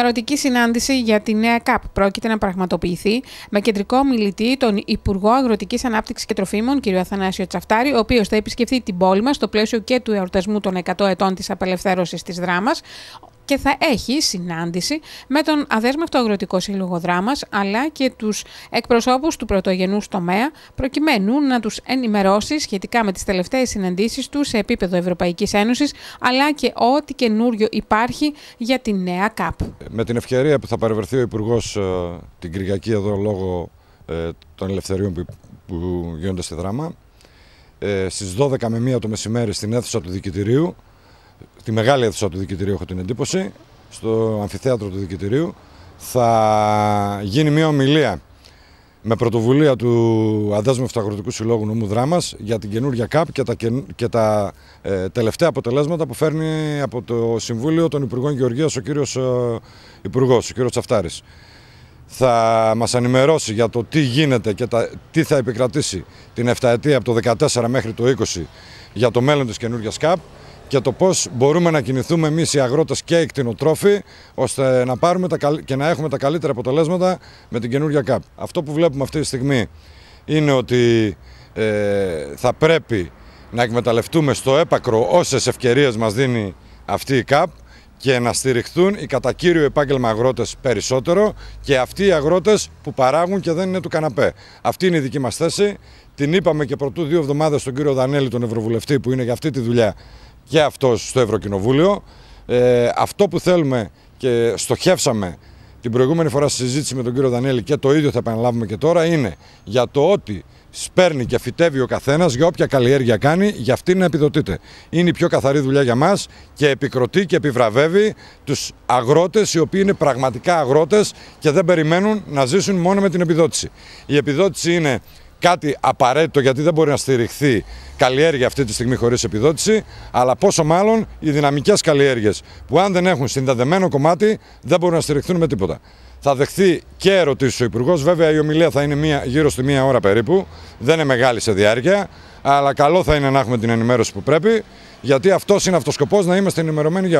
ερωτική συνάντηση για τη νέα ΚΑΠ πρόκειται να πραγματοποιηθεί με κεντρικό μιλητή τον Υπουργό Αγροτικής Ανάπτυξης και Τροφίμων, κ. Αθανάσιο Τσαφτάρη, ο οποίος θα επισκεφθεί την πόλη μας στο πλαίσιο και του εορτασμού των 100 ετών της απελευθέρωσης της δράμας, και θα έχει συνάντηση με τον Αδέσμευτο Αγροτικό Σύλλογο δράμας, αλλά και τους εκπροσώπους του πρωτογενούς τομέα προκειμένου να τους ενημερώσει σχετικά με τις τελευταίες συναντήσεις τους σε επίπεδο Ευρωπαϊκής Ένωσης, αλλά και ό,τι καινούριο υπάρχει για τη νέα ΚΑΠ. Με την ευκαιρία που θα παρευρεθεί ο υπουργός ε, την Κυριακή εδώ λόγω ε, των ελευθεριών που γίνονται στη Δράμα ε, στις 12 με 1 το μεσημέρι στην αίθουσα του Δικητηρίου τη μεγάλη αίθουσα του δικητηρίου, έχω την εντύπωση, στο αμφιθέατρο του δικητηρίου, θα γίνει μια ομιλία με πρωτοβουλία του Αδέσμου Αγροτικού Συλλόγου Νομού Δράμας για την καινούργια ΚΑΠ και τα, ε, τελευταία αποτελέσματα που φέρνει από το Συμβούλιο των Υπουργών Γεωργίας ο κύριος ε, ο κύριος Τσαφτάρης. Θα μας ενημερώσει για το τι γίνεται και τα, τι θα επικρατήσει την 7 από το 2014 μέχρι το 20 για το μέλλον της καινούργιας ΚΑΠ και το πώς μπορούμε να κινηθούμε εμείς οι αγρότες και οι κτηνοτρόφοι ώστε να πάρουμε τα, και να έχουμε τα καλύτερα αποτελέσματα με την καινούργια ΚΑΠ. Αυτό που βλέπουμε αυτή τη στιγμή είναι ότι ε, θα πρέπει να εκμεταλλευτούμε στο έπακρο όσες ευκαιρίες μας δίνει αυτή η ΚΑΠ και να στηριχθούν οι κατά κύριο επάγγελμα αγρότες περισσότερο και αυτοί οι αγρότες που παράγουν και δεν είναι του καναπέ. Αυτή είναι η δική μας θέση. Την είπαμε και προτού δύο εβδομάδες στον κύριο Δανέλη, τον Ευρωβουλευτή, που είναι για αυτή τη δουλειά και αυτός στο Ευρωκοινοβούλιο. Ε, αυτό που θέλουμε και στοχεύσαμε την προηγούμενη φορά στη συζήτηση με τον κύριο Δανέλη και το ίδιο θα επαναλάβουμε και τώρα είναι για το ότι σπέρνει και φυτεύει ο καθένας για όποια καλλιέργεια κάνει, για αυτή να επιδοτείται. Είναι η πιο καθαρή δουλειά για μας και επικροτεί και επιβραβεύει τους αγρότες οι οποίοι είναι πραγματικά αγρότες και δεν περιμένουν να ζήσουν μόνο με την επιδότηση. Η επιδότηση είναι κάτι απαραίτητο γιατί δεν μπορεί να στηριχθεί καλλιέργεια αυτή τη στιγμή χωρίς επιδότηση, αλλά πόσο μάλλον οι δυναμικές καλλιέργειες που αν δεν έχουν συνδεδεμένο κομμάτι δεν μπορούν να στηριχθούν με τίποτα. Θα δεχθεί και ερωτήσεις ο Υπουργός. Βέβαια, η ομιλία θα είναι μία, γύρω στη μία ώρα περίπου. Δεν είναι μεγάλη σε διάρκεια. Αλλά καλό θα είναι να έχουμε την ενημέρωση που πρέπει. Γιατί αυτός είναι αυτός σκοπός, να είμαστε ενημερωμένοι για